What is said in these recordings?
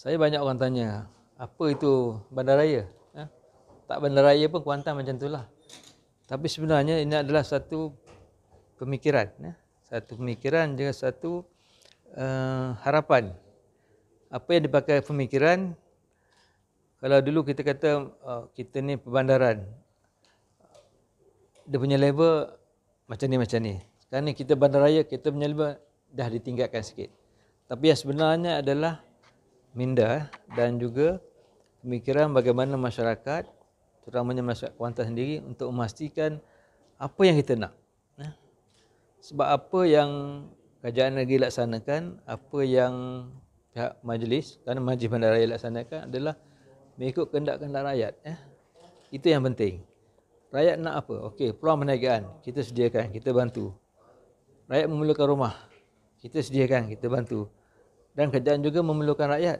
Saya banyak orang tanya, apa itu bandaraya? Ha? Tak bandaraya pun Kuantan macam itulah. Tapi sebenarnya ini adalah satu pemikiran. Ya? Satu pemikiran juga satu uh, harapan. Apa yang dipakai pemikiran, kalau dulu kita kata uh, kita ni perbandaran, dia punya level macam ni macam ni. Sekarang ni kita bandaraya, kita punya level dah ditinggalkan sikit. Tapi yang sebenarnya adalah minda eh, dan juga pemikiran bagaimana masyarakat terutamanya masyarakat Kuantan sendiri untuk memastikan apa yang kita nak. Eh. Sebab apa yang kerajaan negeri laksanakan, apa yang pihak majlis dan majlis bandaraya laksanakan adalah mengikut kehendak-kehendak rakyat. Eh. Itu yang penting. Rakyat nak apa? Okey, peluang perniagaan, kita sediakan, kita bantu. Rakyat memerlukan rumah, kita sediakan, kita bantu dan kerajaan juga memerlukan rakyat.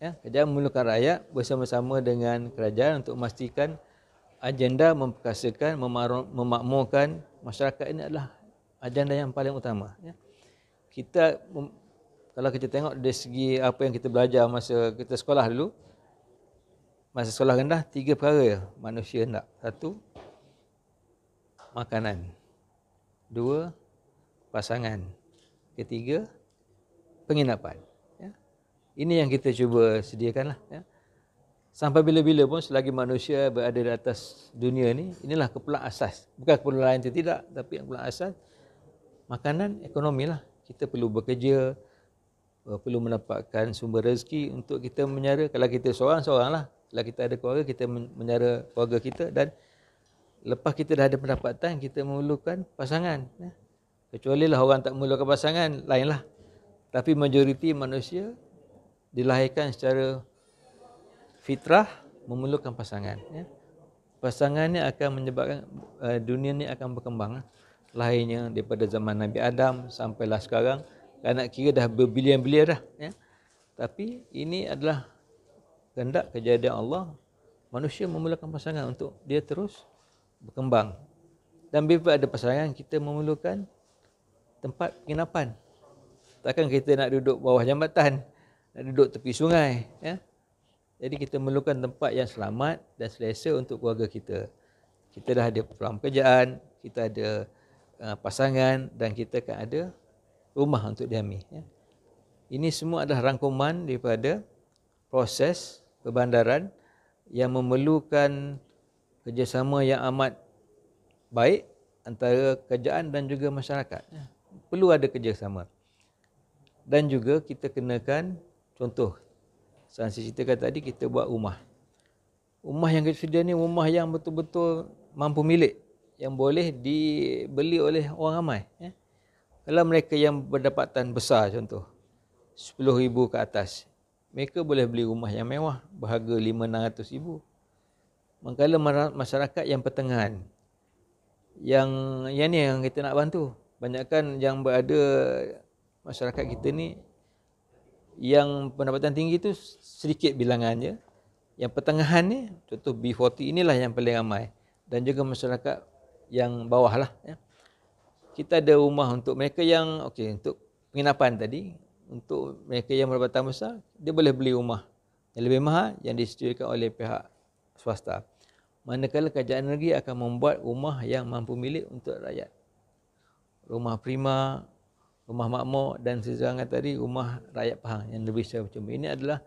Ya, kerajaan memerlukan rakyat bersama-sama dengan kerajaan untuk memastikan agenda memperkasakan, memakmurkan masyarakat ini adalah agenda yang paling utama. Ya. Kita kalau kita tengok dari segi apa yang kita belajar masa kita sekolah dulu, masa sekolah rendah, tiga perkara ya manusia nak. Satu, makanan. Dua, pasangan. Ketiga, penginapan. Ya. Ini yang kita cuba sediakanlah. Ya. Sampai bila-bila pun selagi manusia berada di atas dunia ni, inilah kepulang asas. Bukan kepulang lain itu tidak, tapi yang kepulang asas, makanan, ekonomi lah. Kita perlu bekerja, eh, perlu mendapatkan sumber rezeki untuk kita menyara. Kalau kita seorang-seorang lah, kalau kita ada keluarga, kita menyara keluarga kita dan lepas kita dah ada pendapatan, kita memerlukan pasangan. Ya. Kecuali lah orang tak memerlukan pasangan, lainlah. Tapi majoriti manusia dilahirkan secara fitrah memerlukan pasangan. Ya. Pasangan ini akan menyebabkan uh, dunia ini akan berkembang. Lahirnya daripada zaman Nabi Adam sampai lah sekarang. Kanak kira dah berbilion-bilion dah. Ya. Tapi ini adalah kehendak kejadian Allah. Manusia memerlukan pasangan untuk dia terus berkembang. Dan bila ada pasangan, kita memerlukan tempat penginapan Takkan kita nak duduk bawah jambatan, nak duduk tepi sungai. Ya? Jadi kita memerlukan tempat yang selamat dan selesa untuk keluarga kita. Kita dah ada peluang pekerjaan, kita ada uh, pasangan dan kita akan ada rumah untuk diami. Ya? Ini semua adalah rangkuman daripada proses perbandaran yang memerlukan kerjasama yang amat baik antara kerajaan dan juga masyarakat. Ya. Perlu ada kerjasama dan juga kita kenakan contoh saya ceritakan tadi kita buat rumah rumah yang kita sedia ni rumah yang betul-betul mampu milik yang boleh dibeli oleh orang ramai ya? kalau mereka yang berdapatan besar contoh 10000 ke atas mereka boleh beli rumah yang mewah berharga 5600000 mengkala masyarakat yang pertengahan yang yang ni yang kita nak bantu banyakkan yang berada masyarakat kita ni yang pendapatan tinggi tu sedikit bilangannya. Yang pertengahan ni, contoh B40 inilah yang paling ramai. Dan juga masyarakat yang bawah lah. Ya. Kita ada rumah untuk mereka yang, okey untuk penginapan tadi, untuk mereka yang pendapatan besar, dia boleh beli rumah yang lebih mahal yang disediakan oleh pihak swasta. Manakala kerajaan negeri akan membuat rumah yang mampu milik untuk rakyat. Rumah prima, rumah makmur dan sesuatu tadi rumah rakyat Pahang yang lebih secara macam ini adalah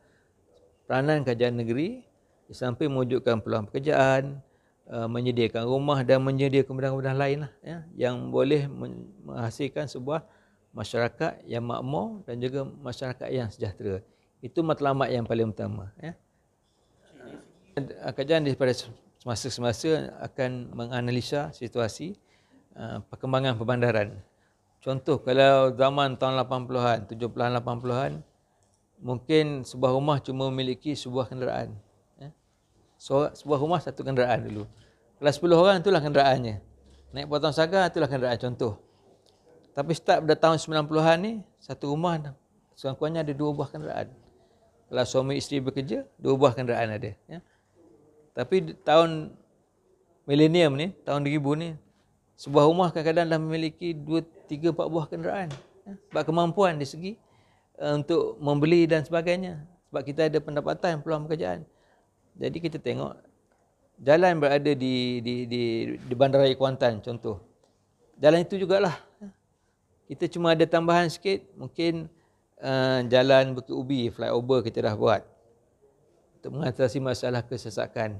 peranan kerajaan negeri di samping mewujudkan peluang pekerjaan eh, menyediakan rumah dan menyediakan kemudahan-kemudahan lain lah, ya, yang boleh menghasilkan sebuah masyarakat yang makmur dan juga masyarakat yang sejahtera. Itu matlamat yang paling utama. Ya. Eh, kajian daripada semasa-semasa akan menganalisa situasi eh, perkembangan perbandaran. Contoh kalau zaman tahun 80-an, 70-an, 80-an, mungkin sebuah rumah cuma memiliki sebuah kenderaan. Ya. So, sebuah rumah satu kenderaan dulu. Kelas 10 orang itulah kenderaannya. Naik potong saga itulah kenderaan contoh. Tapi start pada tahun 90-an ni, satu rumah sekurang-kurangnya ada dua buah kenderaan. Kalau suami isteri bekerja, dua buah kenderaan ada. Ya. Tapi tahun milenium ni, tahun 2000 ni, sebuah rumah kadang-kadang dah memiliki 2, 3, 4 buah kenderaan. Sebab kemampuan di segi eh, untuk membeli dan sebagainya. Sebab kita ada pendapatan, peluang pekerjaan. Jadi kita tengok jalan berada di di di, di bandaraya Kuantan contoh. Jalan itu jugalah. Kita cuma ada tambahan sikit, mungkin uh, jalan Bukit Ubi, flyover kita dah buat. Untuk mengatasi masalah kesesakan.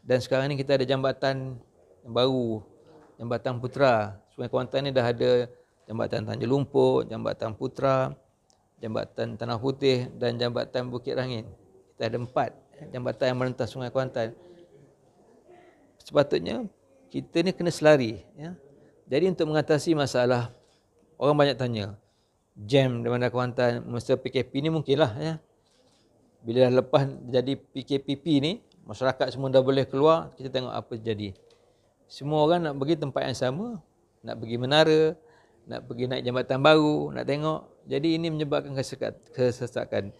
Dan sekarang ni kita ada jambatan yang baru Jambatan Putra. Sungai Kuantan ni dah ada Jambatan Tanjung Lumpur, Jambatan Putra, Jambatan Tanah Putih dan Jambatan Bukit Rangin. Kita ada empat jambatan yang merentas Sungai Kuantan. Sepatutnya kita ni kena selari. Ya. Jadi untuk mengatasi masalah, orang banyak tanya, jam di mana Kuantan, masa PKP ni mungkinlah. Ya. Bila dah lepas jadi PKPP ni, masyarakat semua dah boleh keluar, kita tengok apa jadi semua orang nak pergi tempat yang sama nak pergi menara nak pergi naik jambatan baru nak tengok jadi ini menyebabkan kesesakan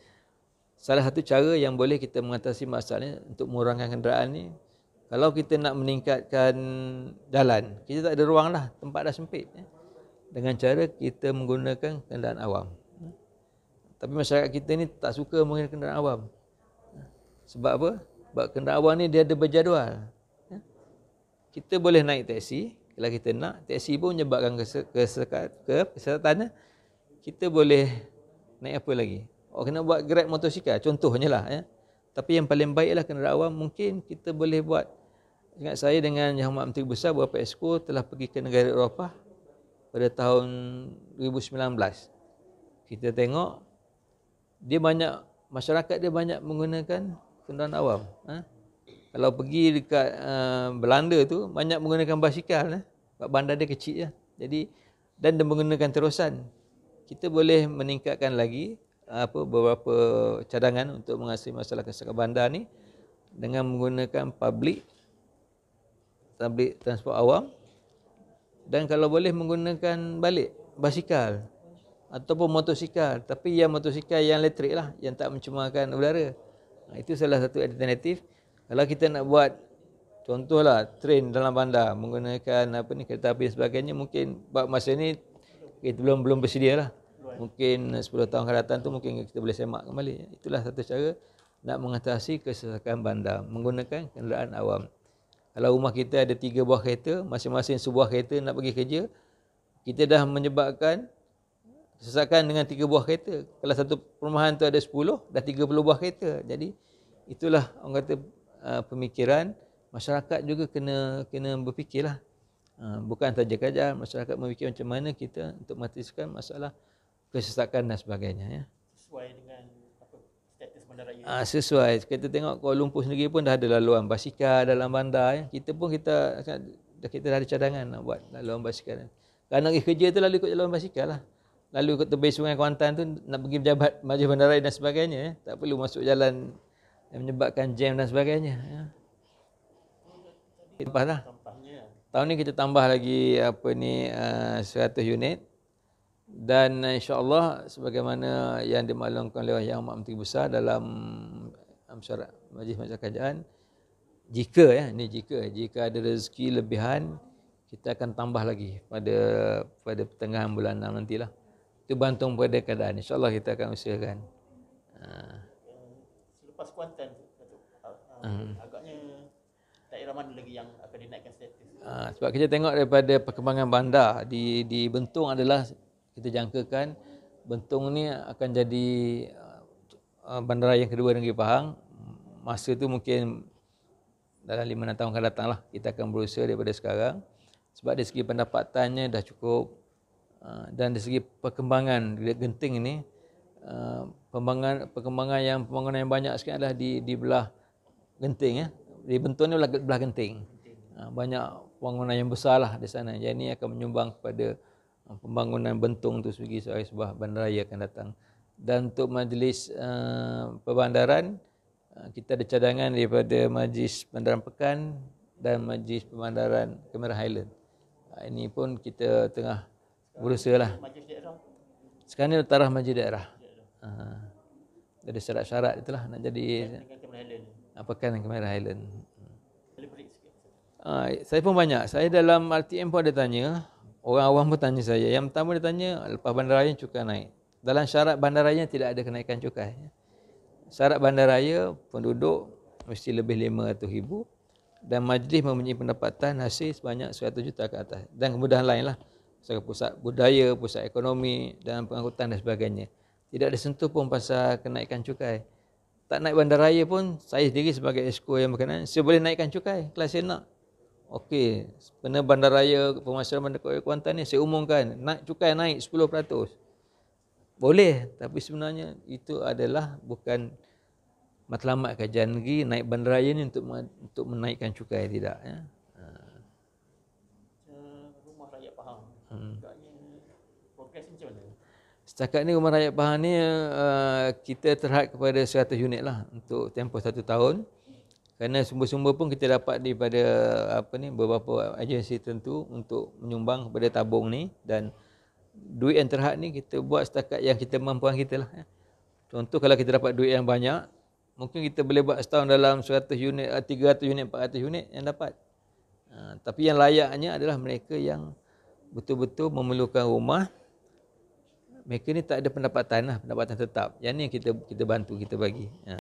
salah satu cara yang boleh kita mengatasi masalah ni untuk mengurangkan kenderaan ni kalau kita nak meningkatkan jalan kita tak ada ruang lah tempat dah sempit ya. dengan cara kita menggunakan kenderaan awam tapi masyarakat kita ni tak suka menggunakan kenderaan awam sebab apa? Sebab kenderaan awam ni dia ada berjadual kita boleh naik teksi kalau kita nak teksi pun menyebabkan kesesakan ke kita boleh naik apa lagi oh kena buat grab motosikal contohnya lah ya tapi yang paling baik baiklah kena awam mungkin kita boleh buat ingat saya dengan Yang Amat Menteri Besar beberapa esko telah pergi ke negara Eropah pada tahun 2019 kita tengok dia banyak masyarakat dia banyak menggunakan kenderaan awam ha? kalau pergi dekat uh, Belanda tu banyak menggunakan basikal eh sebab bandar dia kecil je. Ya. Jadi dan dia menggunakan terusan. Kita boleh meningkatkan lagi apa beberapa cadangan untuk mengatasi masalah kesesakan bandar ni dengan menggunakan public public transport awam dan kalau boleh menggunakan balik basikal ataupun motosikal tapi yang motosikal yang elektrik lah yang tak mencemarkan udara itu salah satu alternatif kalau kita nak buat contohlah train dalam bandar menggunakan apa ni kereta api dan sebagainya mungkin buat masa ni kita belum belum bersedia lah. Mungkin 10 tahun hadapan tu mungkin kita boleh semak kembali. Itulah satu cara nak mengatasi kesesakan bandar menggunakan kenderaan awam. Kalau rumah kita ada tiga buah kereta, masing-masing sebuah kereta nak pergi kerja, kita dah menyebabkan sesakan dengan tiga buah kereta. Kalau satu perumahan tu ada sepuluh, dah tiga puluh buah kereta. Jadi itulah orang kata Uh, pemikiran masyarakat juga kena kena berfikirlah uh, bukan saja kerajaan masyarakat memikir macam mana kita untuk mengatasikan masalah kesesakan dan sebagainya ya sesuai dengan apa status bandaraya ah sesuai kita tengok Kuala Lumpur sendiri pun dah ada laluan basikal dalam bandar ya kita pun kita dah kita dah ada cadangan nak buat laluan basikal kan nak kerja tu lalu ikut laluan basikal lah lalu ikut tepi sungai Kuantan tu nak pergi pejabat majlis bandaraya dan sebagainya ya tak perlu masuk jalan yang menyebabkan jam dan sebagainya ya. Lepas dah. Lah. Tahun ni kita tambah lagi apa ni 100 eh, unit dan insya-Allah sebagaimana yang dimaklumkan oleh Yang Amat Menteri Besar dalam amsyarat majlis majlis kerajaan jika ya ni jika jika ada rezeki lebihan kita akan tambah lagi pada pada pertengahan bulan 6 nantilah itu bantung pada keadaan insyaallah kita akan usahakan ha lepas Kuantan tu uh, uh, hmm. agaknya tak mana lagi yang akan dinaikkan status uh, sebab kita tengok daripada perkembangan bandar di di Bentong adalah kita jangkakan Bentong ni akan jadi bandaraya yang kedua negeri Pahang masa tu mungkin dalam lima 6 tahun akan datang lah kita akan berusaha daripada sekarang sebab dari segi pendapatannya dah cukup dan dari segi perkembangan genting ini pembangunan perkembangan yang pembangunan yang banyak sekali adalah di di belah genting ya. Di bentuk ni belah, belah genting. Ha, banyak pembangunan yang besar lah di sana. Jadi ini akan menyumbang kepada uh, pembangunan bentung tu segi sebagai sebuah bandaraya akan datang. Dan untuk majlis uh, perbandaran, uh, kita ada cadangan daripada majlis bandaran Pekan dan majlis perbandaran Kemerah Highland. Ha, ini pun kita tengah berusaha lah. Sekarang ni taraf majlis daerah. Uh, ada syarat-syarat itulah nak jadi apa kan Cameron Highland. Ha, saya pun banyak. Saya dalam RTM pun ada tanya. Orang awam pun tanya saya. Yang pertama dia tanya, lepas bandaraya cukai naik. Dalam syarat bandaraya tidak ada kenaikan cukai. Syarat bandaraya penduduk mesti lebih RM500,000 dan majlis mempunyai pendapatan hasil sebanyak RM100 juta ke atas. Dan kemudahan lain lah. Pusat budaya, pusat ekonomi dan pengangkutan dan sebagainya tidak disentuh pun pasal kenaikan cukai. Tak naik bandaraya pun, saya sendiri sebagai esko yang berkenaan, saya boleh naikkan cukai kalau saya nak. Okey, sebenarnya bandaraya pemasaran bandar Kuala Kuantan ni saya umumkan, naik cukai naik 10%. Boleh, tapi sebenarnya itu adalah bukan matlamat kajian negeri naik bandaraya ni untuk untuk menaikkan cukai tidak ya. Hmm, rumah rakyat faham. Hmm. Agaknya progres macam mana? Setakat ni rumah rakyat Pahang ni uh, kita terhad kepada 100 unit lah untuk tempoh satu tahun. Kerana sumber-sumber pun kita dapat daripada apa ni beberapa agensi tertentu untuk menyumbang kepada tabung ni dan duit yang terhad ni kita buat setakat yang kita mampu kita lah. Ya. Contoh kalau kita dapat duit yang banyak, mungkin kita boleh buat setahun dalam 100 unit, 300 eh, unit, 400 unit yang dapat. Uh, tapi yang layaknya adalah mereka yang betul-betul memerlukan rumah mereka ni tak ada pendapatan lah pendapatan tetap yang ni kita kita bantu kita bagi ha.